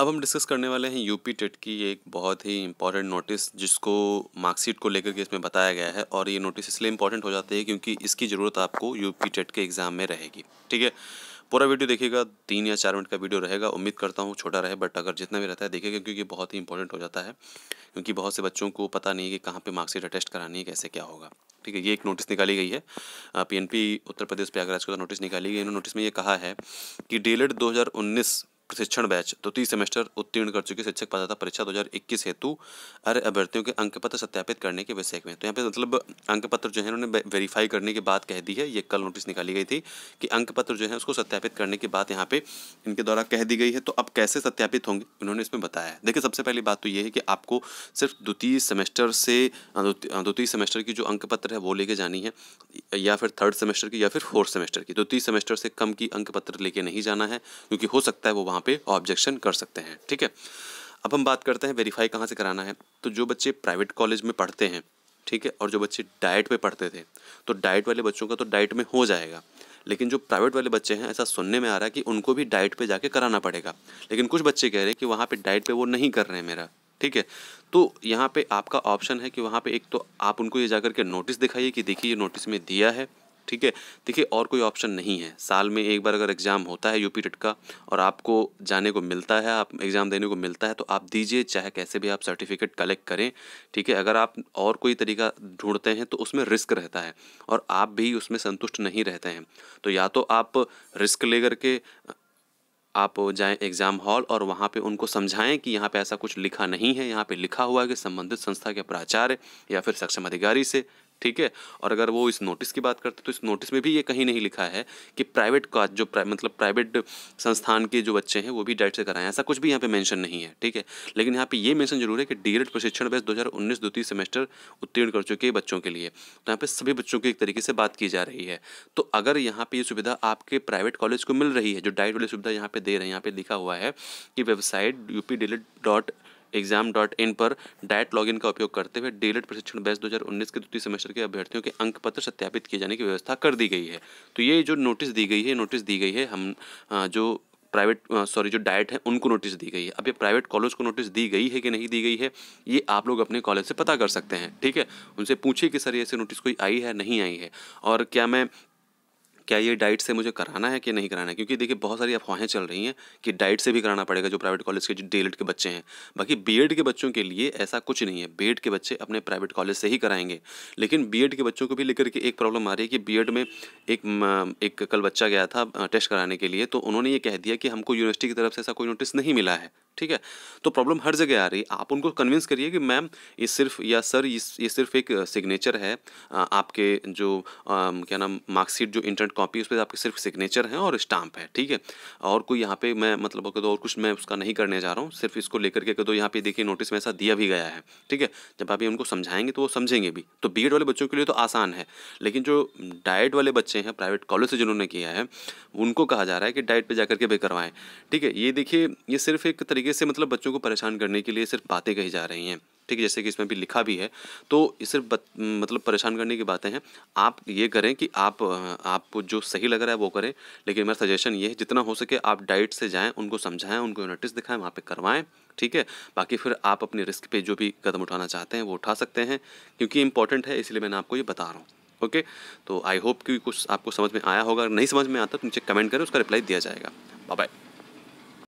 अब हम डिस्कस करने वाले हैं यूपी टेट की एक बहुत ही इंपॉर्टेंट नोटिस जिसको मार्कशीट को लेकर के इसमें बताया गया है और ये नोटिस इसलिए इंपॉर्टेंट हो जाती है क्योंकि इसकी ज़रूरत आपको यूपी टेट के एग्ज़ाम में रहेगी ठीक है पूरा वीडियो देखिएगा तीन या चार मिनट का वीडियो रहेगा उम्मीद करता हूँ छोटा रहे बट अगर जितना भी रहता है देखिएगा क्योंकि बहुत ही इंपॉर्टेंट हो जाता है क्योंकि बहुत से बच्चों को पता नहीं है कि कहाँ पर मार्कशीट अटेस्ट करानी है कैसे क्या होगा ठीक है ये एक नोटिस निकाली गई है पीएनपी उत्तर प्रदेश प्रयागराज का नोटिस तो निकाली गई है नोटिस में ये कहा है कि डेलेट प्रशिक्षण बैच द्वितीय तो सेमेस्टर उत्तीर्ण कर चुके शिक्षक पात्रता परीक्षा 2021 हेतु अरे अभ्यर्थियों के अंक पत्र सत्यापित करने के विषय में तो यहाँ पे मतलब अंक पत्र जो है उन्होंने वेरीफाई करने की बात कह दी है ये कल नोटिस निकाली गई थी कि अंक पत्र जो है उसको सत्यापित करने की बात यहाँ पे इनके द्वारा कह दी गई है तो अब कैसे सत्यापित होंगे उन्होंने इसमें बताया है देखिए सबसे पहली बात तो ये है कि आपको सिर्फ द्वितीय सेमेस्टर से द्वितीय सेमेस्टर की जो अंक पत्र है वो लेके जानी है या फिर थर्ड सेमेस्टर की या फिर फोर्थ सेमेस्टर की द्वितीय तो सेमेस्टर से कम की अंक पत्र लेके नहीं जाना है क्योंकि हो सकता है वो वहाँ पे ऑब्जेक्शन कर सकते हैं ठीक है अब हम बात करते हैं वेरीफाई कहाँ से कराना है तो जो बच्चे प्राइवेट कॉलेज में पढ़ते हैं ठीक है और जो बच्चे डाइट पे पढ़ते थे तो डाइट वाले बच्चों का तो डाइट में हो जाएगा लेकिन जो प्राइवेट वाले बच्चे हैं ऐसा सुनने में आ रहा है कि उनको भी डाइट पे जाके कराना पड़ेगा लेकिन कुछ बच्चे कह रहे हैं कि वहाँ पे डाइट पे वो नहीं कर रहे हैं मेरा ठीक है तो यहाँ पे आपका ऑप्शन है कि वहाँ पे एक तो आप उनको ये जाकर के नोटिस दिखाइए कि देखिए ये नोटिस में दिया है ठीक है देखिए और कोई ऑप्शन नहीं है साल में एक बार अगर एग्ज़ाम होता है यूपी टेट का और आपको जाने को मिलता है आप एग्ज़ाम देने को मिलता है तो आप दीजिए चाहे कैसे भी आप सर्टिफिकेट कलेक्ट करें ठीक है अगर आप और कोई तरीका ढूंढते हैं तो उसमें रिस्क रहता है और आप भी उसमें संतुष्ट नहीं रहते हैं तो या तो आप रिस्क ले करके आप जाएं एग्ज़ाम हॉल और वहाँ पे उनको समझाएं कि यहाँ पे ऐसा कुछ लिखा नहीं है यहाँ पे लिखा हुआ है कि संबंधित संस्था के प्राचार्य या फिर सक्षम अधिकारी से ठीक है और अगर वो इस नोटिस की बात करते तो इस नोटिस में भी ये कहीं नहीं लिखा है कि प्राइवेट का जो प्राइ, मतलब प्राइवेट संस्थान के जो बच्चे हैं वो भी डेट से कराएं ऐसा कुछ भी यहाँ पे मेंशन नहीं है ठीक है लेकिन यहाँ पे ये मेंशन जरूर है कि डीएलएड प्रशिक्षण बैच 2019 द्वितीय सेमेस्टर उत्तीर्ण कर चुके बच्चों के लिए तो यहाँ पे सभी बच्चों की एक तरीके से बात की जा रही है तो अगर यहाँ पे ये सुविधा आपके प्राइवेट कॉलेज को मिल रही है जो डाइट वाली सुविधा यहाँ पे दे रहे हैं यहाँ पे लिखा हुआ है कि website U exam dot in पर डायट लॉगिन का उपयोग करते हुए डीलेट प्रशिक्षण बैच 2019 के द्वितीय सेमेस्टर के अभ्यर्थियों के अंक पत्र सत्यापित किए जाने की व्यवस्था कर दी गई है तो ये जो नोटिस दी गई है नोटिस दी गई है हम जो प्राइवेट सॉरी जो डाइट है उनको नोटिस दी गई है अब ये प्राइवेट कॉलेज को नोटिस दी गई है कि नहीं दी गई है ये आप लोग अपने कॉलेज से पता कर सकते हैं ठीक है उनसे पूछिए कि सर ऐसे नोटिस कोई आई है नहीं आई है और क्या मैं क्या ये डाइट से मुझे कराना है कि नहीं कराना है क्योंकि देखिए बहुत सारी अफवाहें चल रही हैं कि डाइट से भी कराना पड़ेगा जो प्राइवेट कॉलेज के जो डी के बच्चे हैं बाकी बी के बच्चों के लिए ऐसा कुछ नहीं है बी के बच्चे अपने प्राइवेट कॉलेज से ही कराएंगे लेकिन बी के बच्चों को भी लेकर के एक प्रॉब्लम आ रही है कि बी में एक एक कल बच्चा गया था टेस्ट कराने के लिए तो उन्होंने ये कह दिया कि हमको यूनिवर्सिटी की तरफ से ऐसा कोई नोटिस नहीं मिला है ठीक है तो प्रॉब्लम हर जगह आ रही है आप उनको कन्विंस करिए कि मैम ये सिर्फ या सर ये ये सिर्फ एक सिग्नेचर है आपके जो आ, क्या नाम मार्कशीट जो इंटरनेट कॉपी उस पर आपके सिर्फ सिग्नेचर हैं और स्टाम्प है ठीक है और कोई यहाँ पे मैं मतलब कह दो और कुछ मैं उसका नहीं करने जा रहा हूँ सिर्फ इसको लेकर के कह दो यहाँ पे देखिए नोटिस में ऐसा दिया भी गया है ठीक है जब आप ये उनको समझाएंगे तो वो समझेंगे भी तो बी वाले बच्चों के लिए तो आसान है लेकिन जो डाइट वाले बच्चे हैं प्राइवेट कॉलेज से जिन्होंने किया है उनको कहा जा रहा है कि डाइट पर जा करके भी करवाएँ ठीक है ये देखिए ये सिर्फ एक तरीके तरीके से मतलब बच्चों को परेशान करने के लिए सिर्फ बातें कही जा रही हैं ठीक है जैसे कि इसमें भी लिखा भी है तो सिर्फ मतलब परेशान करने की बातें हैं आप ये करें कि आप आपको जो सही लग रहा है वो करें लेकिन मेरा सजेशन ये है जितना हो सके आप डाइट से जाएं उनको समझाएं उनको नोटिस दिखाएं वहाँ पे करवाएं ठीक है बाकी फिर आप अपने रिस्क पे जो भी कदम उठाना चाहते हैं वो उठा सकते हैं क्योंकि इंपॉर्टेंट है इसलिए मैंने आपको ये बता रहा हूँ ओके तो आई होप कि कुछ आपको समझ में आया होगा अगर नहीं समझ में आता तो नीचे कमेंट करें उसका रिप्लाई दिया जाएगा बाय बाय